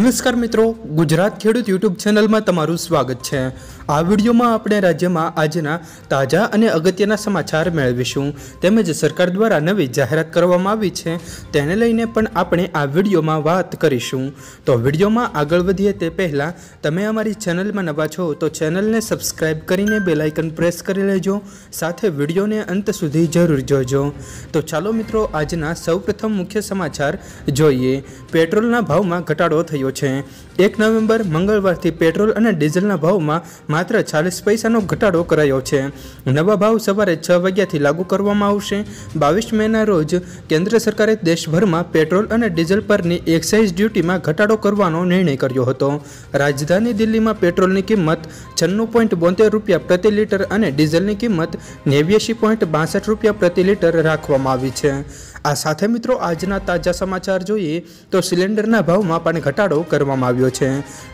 નમસ્કાર મિત્રો ગુજરાત ખેડૂત યુટ્યુબ ચેનલમાં તમારું સ્વાગત છે આ વિડીયોમાં આપણે રાજ્યમાં આજના તાજા અને અગત્યના સમાચાર મેળવીશું તેમજ સરકાર દ્વારા નવી જાહેરાત કરવામાં આવી છે તેને લઈને પણ આપણે આ વિડીયોમાં વાત કરીશું તો વિડીયોમાં આગળ વધીએ તે પહેલાં તમે અમારી ચેનલમાં નવા છો તો ચેનલને સબસ્ક્રાઇબ કરીને બેલાઇકન પ્રેસ કરી લેજો સાથે વિડીયોને અંત સુધી જરૂર જોજો તો ચાલો મિત્રો આજના સૌપ્રથમ મુખ્ય સમાચાર જોઈએ પેટ્રોલના ભાવમાં ઘટાડો થયો છે એક નવેમ્બર મંગળવારથી પેટ્રોલ અને ડીઝલના ભાવમાં માત્ર ચાલીસ પૈસાનો ઘટાડો કરાયો છે નવા ભાવ સવારે છ વાગ્યાથી લાગુ કરવામાં આવશે બાવીસ મેના રોજ કેન્દ્ર સરકારે દેશભરમાં પેટ્રોલ અને ડીઝલ પરની એક્સાઇઝ ડ્યુટીમાં ઘટાડો કરવાનો નિર્ણય કર્યો હતો રાજધાની દિલ્હીમાં પેટ્રોલની કિંમત છન્નું પોઈન્ટ બોતેર રૂપિયા પ્રતિ લિટર અને ડીઝલની કિંમત નેવ્યાશી પોઈન્ટ બાસઠ રૂપિયા પ્રતિ લિટર રાખવામાં આવી છે આ સાથે મિત્રો આજના તાજા સમાચાર જોઈએ તો સિલિન્ડરના ભાવમાં પણ ઘટાડો કરવામાં આવ્યો છે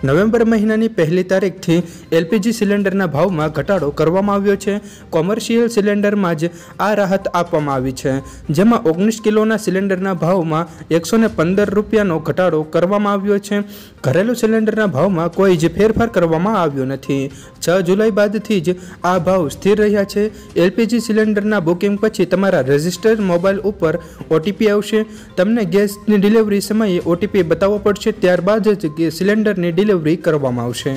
નવેમ્બર મહિનાની પહેલી તારીખથી એલપીજી સિલિન્ડરના ભાવમાં ઘટાડો કરવામાં આવ્યો છે કોમર્શિયલ સિલિન્ડરમાં જ આ રાહત આપવામાં આવી છે જેમાં ઓગણીસ કિલોના સિલિન્ડરના ભાવમાં એકસો પંદર રૂપિયાનો ઘટાડો કરવામાં આવ્યો છે ઘરેલું સિલિન્ડરના ભાવમાં કોઈ જ ફેરફાર કરવામાં આવ્યો નથી છ જુલાઈ બાદથી જ આ ભાવ સ્થિર રહ્યા છે એલપીજી સિલિન્ડરના બુકિંગ પછી તમારા રજિસ્ટર્ડ મોબાઈલ ઉપર ઓટીપી આવશે તમને ગેસની ડિલિવરી સમયે ઓટીપી બતાવવો પડશે ત્યારબાદ જ સિલિન્ડરની ડિલિવરી કરવામાં આવશે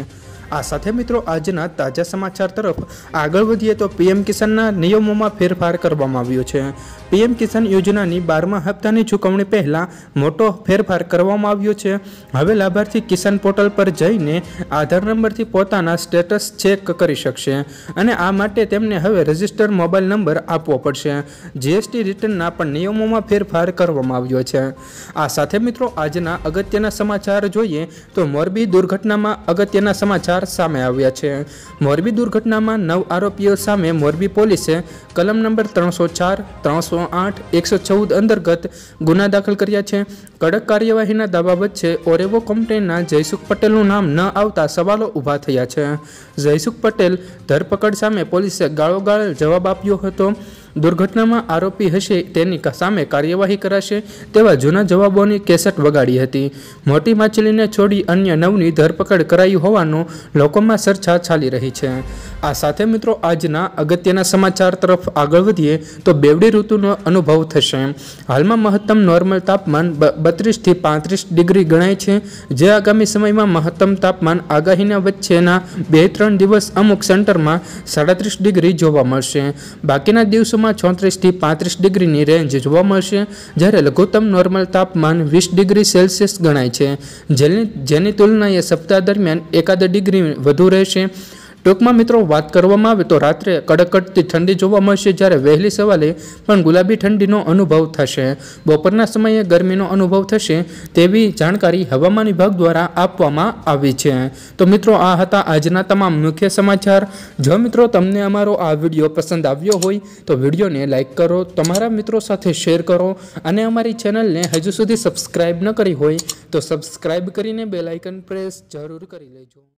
આ સાથે મિત્રો આજના તાજા સમાચાર તરફ આગળ વધીએ તો પીએમ કિસાનના નિયમોમાં ફેરફાર કરવામાં આવ્યો છે પીએમ કિસાન યોજનાની બારમા હપ્તાની ચૂકવણી પહેલાં મોટો ફેરફાર કરવામાં આવ્યો છે હવે લાભાર્થી કિસાન પોર્ટલ પર જઈને આધાર નંબરથી પોતાના સ્ટેટસ ચેક કરી શકશે અને આ માટે તેમને હવે રજિસ્ટર્ડ મોબાઈલ નંબર આપવો પડશે જીએસટી રિટર્નના પણ નિયમોમાં ફેરફાર કરવામાં આવ્યો છે આ સાથે મિત્રો આજના અગત્યના સમાચાર જોઈએ તો મોરબી દુર્ઘટનામાં અગત્યના સમાચાર સમાચાર સામે આવ્યા છે મોરબી દુર્ઘટનામાં નવ આરોપીઓ સામે મોરબી પોલીસે કલમ નંબર ત્રણસો ચાર ત્રણસો આઠ એકસો ચૌદ અંતર્ગત ગુના દાખલ કર્યા છે કડક કાર્યવાહીના દાવા વચ્ચે ઓરેવો કંપનીના જયસુખ પટેલનું નામ ન આવતા સવાલો ઊભા થયા છે જયસુખ પટેલ ધરપકડ સામે પોલીસે ગાળોગાળ જવાબ આપ્યો હતો દુર્ઘટનામાં આરોપી હશે તેની સામે કાર્યવાહી કરાશે તેવા જૂના જવાબોની કેસેટ વગાડી હતી મોટી માછલીને છોડી અન્ય નવની ધરપકડ કરાઈ હોવાનું લોકોમાં ચર્ચા ચાલી રહી છે આ સાથે મિત્રો આજના અગત્યના સમાચાર તરફ આગળ વધીએ તો બેવડી ઋતુનો અનુભવ થશે હાલમાં મહત્તમ નોર્મલ તાપમાન બત્રીસથી પાંત્રીસ ડિગ્રી ગણાય છે જે આગામી સમયમાં મહત્તમ તાપમાન આગાહીના વચ્ચેના બે ત્રણ દિવસ અમુક સેન્ટરમાં સાડત્રીસ ડિગ્રી જોવા મળશે બાકીના દિવસો દિવસોમાં ચોત્રીસથી પાંત્રીસ ડિગ્રીની રેન્જ જોવા મળશે જ્યારે લઘુત્તમ નોર્મલ તાપમાન વીસ ડિગ્રી સેલ્સિયસ ગણાય છે જેની જેની તુલનાએ સપ્તાહ દરમિયાન એકાદ ડિગ્રી વધુ રહેશે ટૂંકમાં મિત્રો વાત કરવામાં આવે તો રાત્રે કડકડતી ઠંડી જોવા મળશે જ્યારે વહેલી સવારે પણ ગુલાબી ઠંડીનો અનુભવ થશે બપોરના સમયે ગરમીનો અનુભવ થશે તેવી જાણકારી હવામાન વિભાગ દ્વારા આપવામાં આવી છે તો મિત્રો આ હતા આજના તમામ મુખ્ય સમાચાર જો મિત્રો તમને અમારો આ વિડીયો પસંદ આવ્યો હોય તો વિડીયોને લાઇક કરો તમારા મિત્રો સાથે શેર કરો અને અમારી ચેનલને હજુ સુધી સબસ્ક્રાઇબ ન કરી હોય તો સબસ્ક્રાઇબ કરીને બેલાઇકન પ્રેસ જરૂર કરી લેજો